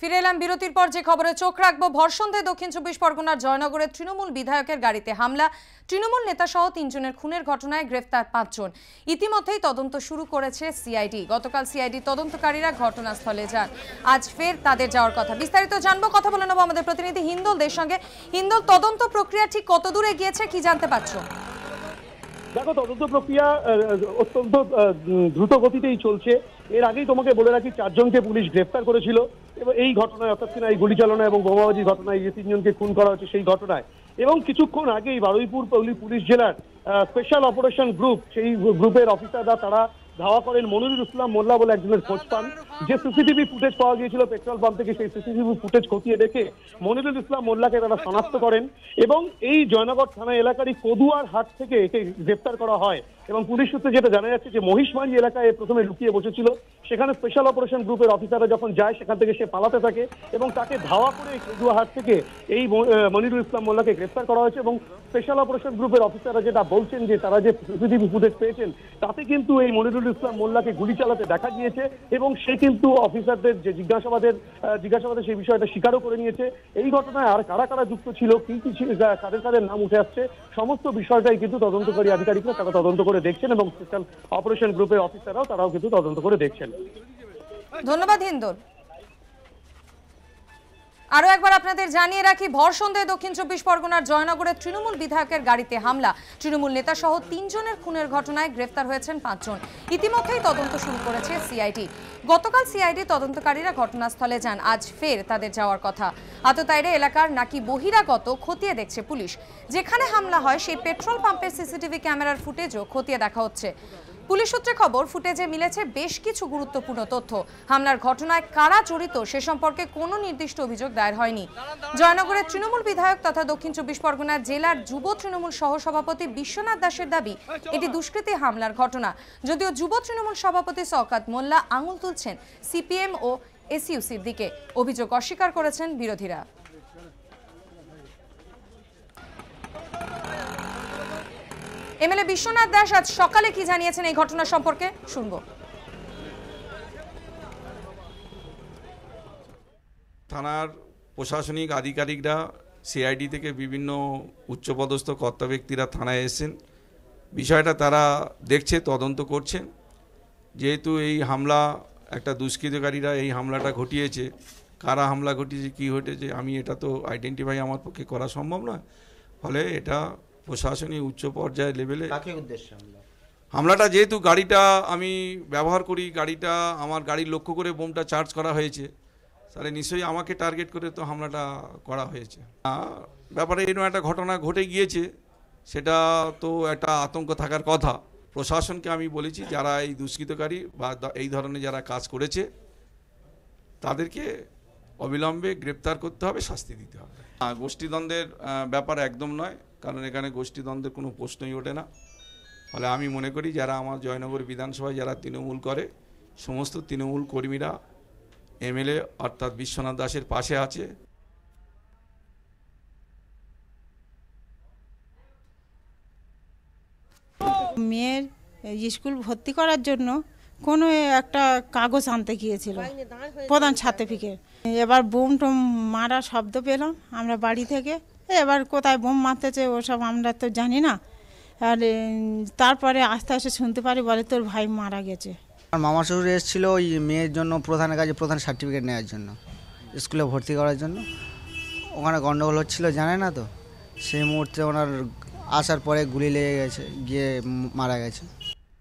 ফিরে এলাম বিরতির পর যে খবরে চোখ রাখবো ভরসন্ধ্যায় দক্ষিণ চব্বিশ পরগনার জয়নগরের তৃণমূল বিধায়কের গাড়িতে হামলা তৃণমূল নেতাসহ তিনজনের খুনের ঘটনায় গ্রেফতার পাঁচজন ইতিমধ্যেই তদন্ত শুরু করেছে সিআইডি গতকাল সিআইডি তদন্তকারীরা ঘটনাস্থলে যান আজ ফের তাদের যাওয়ার কথা বিস্তারিত জানবো কথা বলে নেবো আমাদের প্রতিনিধি হিন্দলদের সঙ্গে হিন্দল তদন্ত প্রক্রিয়া ঠিক কত দূরে গিয়েছে কি জানতে পারছো দেখো তদন্ত প্রক্রিয়া অত্যন্ত দ্রুত গতিতেই চলছে এর আগেই তোমাকে বলে রাখি চারজনকে পুলিশ গ্রেফতার করেছিল এবং এই ঘটনায় অর্থাৎ কিনা এই গুলিচালনা এবং বোমাবাজির ঘটনায় যে তিনজনকে খুন করা হচ্ছে সেই ঘটনায় এবং কিছুক্ষণ আগেই বারুইপুর পুলিশ জেলার স্পেশাল অপারেশন গ্রুপ সেই গ্রুপের অফিসাররা তারা ধাওয়া করেন মনিরুল ইসলাম মোল্লা বলে একজনের খোঁজ পান যে সিসিটিভি ফুটেজ পাওয়া গিয়েছিল পেট্রোল পাম্প থেকে সেই সিসিটিভি ফুটেজ খতিয়ে দেখে মনিরুল ইসলাম মোল্লাকে তারা শনাক্ত করেন এবং এই জয়নগর থানা এলাকারই কদুয়ার হাট থেকে একে গ্রেপ্তার করা হয় এবং পুলিশ সূত্রে যেটা জানা যাচ্ছে যে মহিষমারি এলাকায় প্রথমে লুকিয়ে বসেছিল সেখানে স্পেশাল অপারেশন গ্রুপের অফিসাররা যখন যায় সেখান থেকে সে পালাতে থাকে এবং তাকে ধাওয়া করে হাট থেকে এই মনিরুল ইসলাম মোল্লাকে গ্রেপ্তার করা হয়েছে এবং স্পেশাল অপারেশন গ্রুপের অফিসাররা যেটা বলছেন যে তারা যে সিসিটিভি ফুটেজ পেয়েছেন তাতে কিন্তু এই মনিরুল নজরুল ইসলাম মোল্লাকে গুলি চালাতে দেখা গিয়েছে এবং সে কিন্তু অফিসারদের যে জিজ্ঞাসাবাদের জিজ্ঞাসাবাদে সেই বিষয়টা স্বীকারও করে নিয়েছে এই ঘটনায় আর কারা কারা যুক্ত ছিল কি কি কাদের কাদের নাম উঠে আসছে সমস্ত বিষয়টাই কিন্তু তদন্তকারী আধিকারিকরা তারা তদন্ত করে দেখছেন এবং স্পেশাল অপারেশন গ্রুপের অফিসাররাও তারাও কিন্তু তদন্ত করে দেখছেন ধন্যবাদ হিন্দুর আরও একবার আপনাদের জানিয়ে রাখি ভর সন্ধ্যায় দক্ষিণ চব্বিশ পরগনার জয়নগরের তৃণমূল বিধায়কের গাড়িতে হামলা তৃণমূল নেতা সহ তিনজনের খুনের ঘটনায় গ্রেফতার হয়েছেন পাঁচজন ইতিমধ্যেই তদন্ত শুরু করেছে সিআইডি গতকাল সিআইডি তদন্তকারীরা ঘটনাস্থলে যান আজ ফের তাদের যাওয়ার কথা আততায়রে এলাকার নাকি বহিরাগত খতিয়ে দেখছে পুলিশ যেখানে হামলা হয় সেই পেট্রোল পাম্পের সিসিটিভি ক্যামেরার ফুটেজও খতিয়ে দেখা হচ্ছে পুলিশ সূত্রে খবর ফুটেজে মিলেছে বেশ কিছু গুরুত্বপূর্ণ তথ্য হামলার ঘটনায় কারা জড়িত সে সম্পর্কে কোনো নির্দিষ্ট অভিযোগ দায়ের হয়নি জয়নগরের তৃণমূল বিধায়ক তথা দক্ষিণ চব্বিশ পরগনার জেলার যুব তৃণমূল সহসভাপতি বিশ্বনাথ দাসের দাবি এটি দুষ্কৃতী হামলার ঘটনা যদিও যুব তৃণমূল সভাপতি সকাত মোল্লা আঙুল তুলছেন সিপিএম ও এসইউসির দিকে অভিযোগ অস্বীকার করেছেন বিরোধীরা এমএলএ বিশ্বনাথ দাস আজ সকালে কি জানিয়েছেন এই ঘটনা সম্পর্কে শুনব থানার প্রশাসনিক আধিকারিকরা সিআইডি থেকে বিভিন্ন উচ্চপদস্থ কর্তা ব্যক্তিরা থানায় এসেছেন বিষয়টা তারা দেখছে তদন্ত করছেন যেহেতু এই হামলা একটা দুষ্কৃতকারীরা এই হামলাটা ঘটিয়েছে কারা হামলা ঘটিয়েছে কী ঘটেছে আমি এটা তো আইডেন্টিফাই আমার পক্ষে করা সম্ভব নয় ফলে এটা প্রশাসনিক উচ্চ পর্যায়ে লেভেলে হামলাটা যেহেতু গাড়িটা আমি ব্যবহার করি গাড়িটা আমার গাড়ি লক্ষ্য করে বোমটা চার্জ করা হয়েছে তাহলে নিশ্চয়ই আমাকে টার্গেট করে তো হামলাটা করা হয়েছে ব্যাপারে এরকম একটা ঘটনা ঘটে গিয়েছে সেটা তো একটা আতঙ্ক থাকার কথা প্রশাসনকে আমি বলেছি যারা এই দুষ্কৃতকারী বা এই ধরনের যারা কাজ করেছে তাদেরকে অবিলম্বে গ্রেপ্তার করতে হবে শাস্তি দিতে হবে গোষ্ঠীদ্বন্দ্বের ব্যাপার একদম নয় কারণ এখানে গোষ্ঠীদ্বন্দ্বের কোনো প্রশ্নই ওঠে না ফলে আমি মনে করি যারা আমার জয়নগর বিধানসভায় যারা তৃণমূল করে সমস্ত তৃণমূল কর্মীরা এমএলএ অর্থাৎ বিশ্বনাথ দাসের পাশে আছে মেয়ের স্কুল ভর্তি করার জন্য কোনো একটা কাগজ আনতে গিয়েছিল প্রধান ছাত্রীকে এবার বোম টোম মারা শব্দ পেলাম আমরা বাড়ি থেকে এবার কোথায় বোম মারতেছে ওসব আমরা তো জানি না আর তারপরে আস্তে আস্তে শুনতে পারি বলে তোর ভাই মারা গেছে আর মামা শ্বশুর এসেছিল ওই মেয়ের জন্য প্রধানের কাছে প্রধান সার্টিফিকেট নেওয়ার জন্য স্কুলে ভর্তি করার জন্য ওখানে গণ্ডগোল হচ্ছিল জানে না তো সেই মুহূর্তে ওনার আসার পরে গুলি লেগে গেছে গিয়ে মারা গেছে